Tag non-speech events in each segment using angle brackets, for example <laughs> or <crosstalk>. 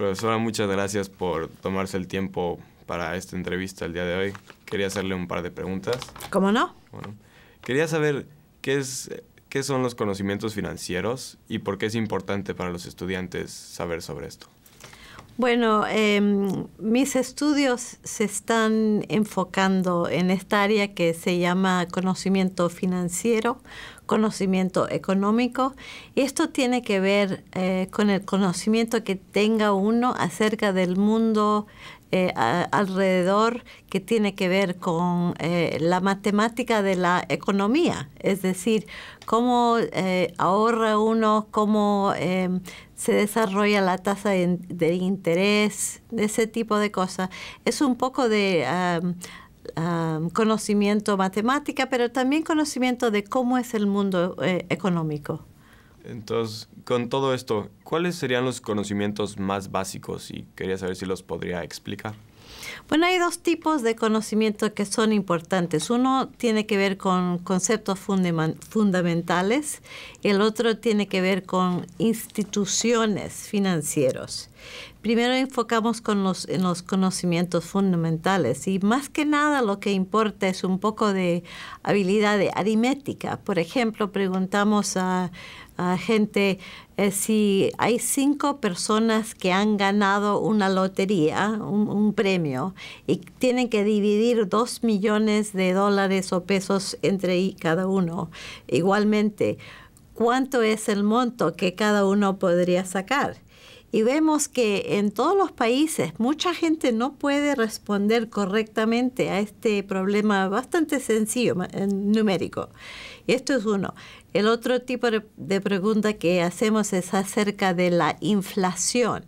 Profesora, muchas gracias por tomarse el tiempo para esta entrevista el día de hoy. Quería hacerle un par de preguntas. ¿Cómo no? quería saber qué, es, qué son los conocimientos financieros y por qué es importante para los estudiantes saber sobre esto. Bueno, em, mis estudios se están enfocando en esta área que se llama conocimiento financiero conocimiento económico. y Esto tiene que ver eh, con el conocimiento que tenga uno acerca del mundo eh, alrededor que tiene que ver con eh, la matemática de la economía, es decir, cómo ahorra uno, cómo em, se desarrolla la tasa de, interés, ese tipo de cosas. Es un poco de conocimiento matemática, pero también conocimiento de cómo es el mundo eh, económico. Entonces, con todo esto, ¿cuáles serían los conocimientos más básicos? Y quería saber si los podría explicar. Bueno, hay dos tipos de conocimientos que son importantes. Uno tiene que ver con conceptos fundamentales, el otro tiene que ver con instituciones financieras primero enfocamos con los, en los conocimientos fundamentales y más que nada lo que importa es un poco de habilidad de aritmética. Por ejemplo, preguntamos a, gente eh, si hay cinco personas que han ganado una lotería, un, un, premio, y tienen que dividir dos millones de dólares o pesos entre cada uno. Igualmente, ¿cuánto es el monto que cada uno podría sacar? y vemos que en todos los países mucha gente no puede responder correctamente a este problema bastante sencillo, numérico. Esto es uno. El otro tipo de pregunta que hacemos es acerca de la inflación.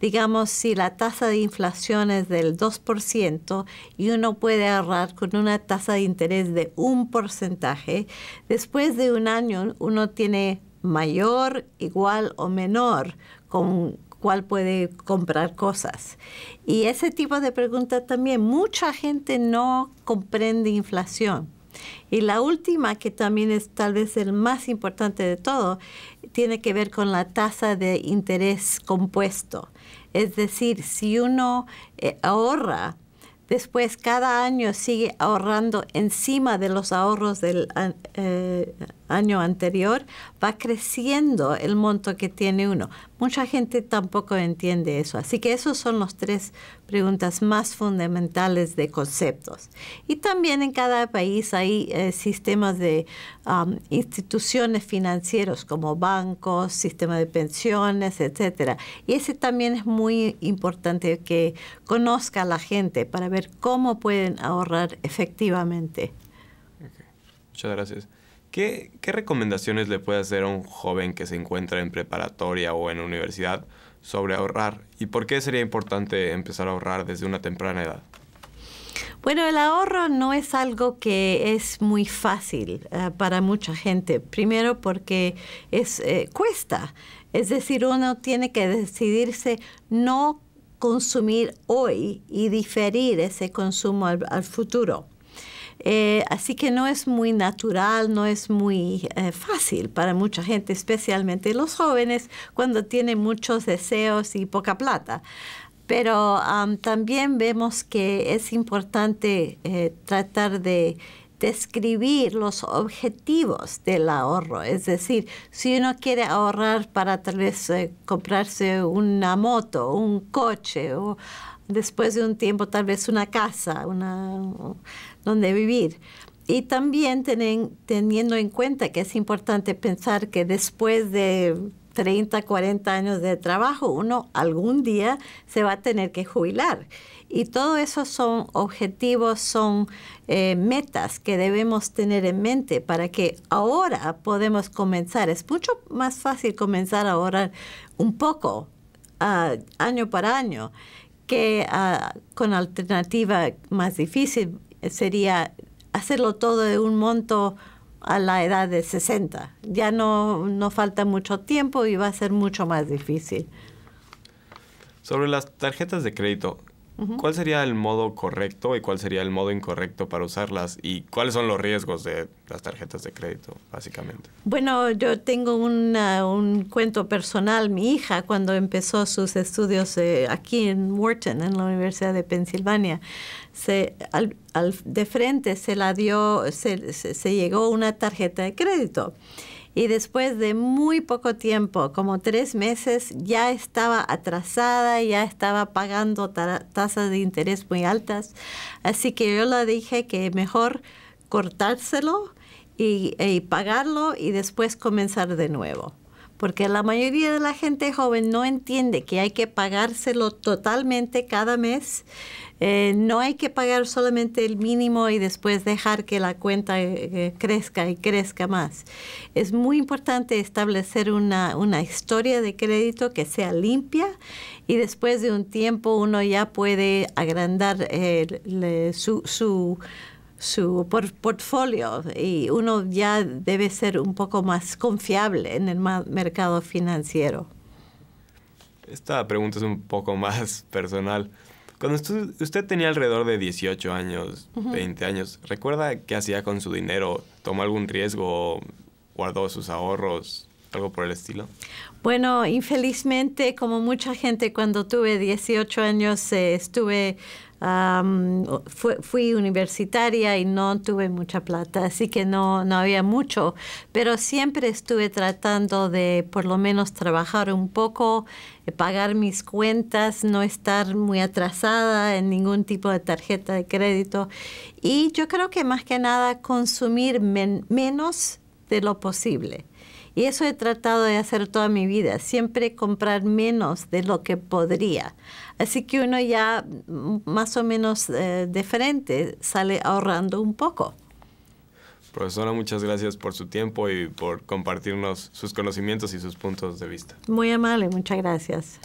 Digamos, si la tasa de inflación es del 2% y uno puede ahorrar con una tasa de interés de un porcentaje, después de un año uno tiene mayor, igual o menor con cuál puede comprar cosas. Y ese tipo de preguntas también, mucha gente no comprende inflación. Y la última, que también es tal vez el más importante de todo, tiene que ver con la tasa de interés compuesto. Es decir, si uno eh, ahorra, después cada año sigue ahorrando encima de los ahorros del eh, año anterior, va creciendo el monto que tiene uno. Mucha gente tampoco entiende eso. Así que esos son las tres preguntas más fundamentales de conceptos. Y también en cada país hay eh, sistemas de um, instituciones financieros, como bancos, sistema de pensiones, etcétera. Y ese también es muy importante que conozca la gente para ver cómo pueden ahorrar efectivamente. Muchas gracias. ¿Qué, recomendaciones le puede hacer a un joven que se encuentra en preparatoria o en universidad sobre ahorrar? ¿Y por qué sería importante empezar a ahorrar desde una temprana edad? Bueno, el ahorro no es algo que es muy fácil eh, para mucha gente. Primero porque es, eh, cuesta. Es decir, uno tiene que decidirse no consumir hoy y diferir ese consumo al futuro. Eh, así que no es muy natural, no es muy eh, fácil para mucha gente, especialmente los jóvenes, cuando tienen muchos deseos y poca plata. Pero también vemos que es importante eh, tratar de describir los objetivos del ahorro. Es decir, si uno quiere ahorrar para tal vez eh, comprarse una moto, un coche o después de un tiempo tal vez una casa, una, donde vivir. Y también teniendo en cuenta que es importante pensar que después de 30, 40 años de trabajo, uno algún día se va a tener que jubilar. Y todo eso son objetivos, son eh, metas que debemos tener en mente para que ahora podemos comenzar. Es mucho más fácil comenzar ahora un poco, ah, año para año, que ah, con alternativa más difícil sería hacerlo todo de un monto a la edad de 60. Ya no, no falta mucho tiempo y va a ser mucho más difícil. Sobre las tarjetas de crédito, ¿Cuál sería el modo correcto y cuál sería el modo incorrecto para usarlas? ¿Y cuáles son los riesgos de las tarjetas de crédito, básicamente? Bueno, yo tengo un cuento personal. Mi hija, cuando empezó sus estudios eh, aquí en Wharton, en la Universidad de Pensilvania, se, al, de frente se la dio, se, se llegó una tarjeta de crédito y después de muy poco tiempo, como tres meses, ya estaba atrasada, ya estaba pagando tasas de interés muy altas. Así que yo le dije que mejor cortárselo y, y pagarlo y después comenzar de nuevo porque la mayoría de la gente joven no entiende que hay que pagárselo totalmente cada mes. Eh, no hay que pagar solamente el mínimo y después dejar que la cuenta eh, eh, crezca y crezca más. Es muy importante establecer una, historia de crédito que sea limpia y después de un tiempo uno ya puede agrandar su su por, portfolio y uno ya debe ser un poco más confiable en el mercado financiero. Esta pregunta es un poco más <laughs> personal. Cuando usted, tenía alrededor de 18 años, 20 años, ¿recuerda qué hacía con su dinero? ¿Tomó algún riesgo? ¿Guardó sus ahorros? algo por el estilo? Bueno, infelizmente, como mucha gente, cuando tuve 18 años eh, estuve, fui, universitaria y no tuve mucha plata, así que no, no había mucho, pero siempre estuve tratando de por lo menos trabajar un poco, eh, pagar mis cuentas, no estar muy atrasada en ningún tipo de tarjeta de crédito y yo creo que más que nada consumir menos de lo posible. Y eso he tratado de hacer toda mi vida, siempre comprar menos de lo que podría. Así que uno ya mm, más o menos eh, de frente sale ahorrando un poco. Profesora, muchas gracias por su tiempo y por compartirnos sus conocimientos y sus puntos de vista. Muy amable, muchas gracias.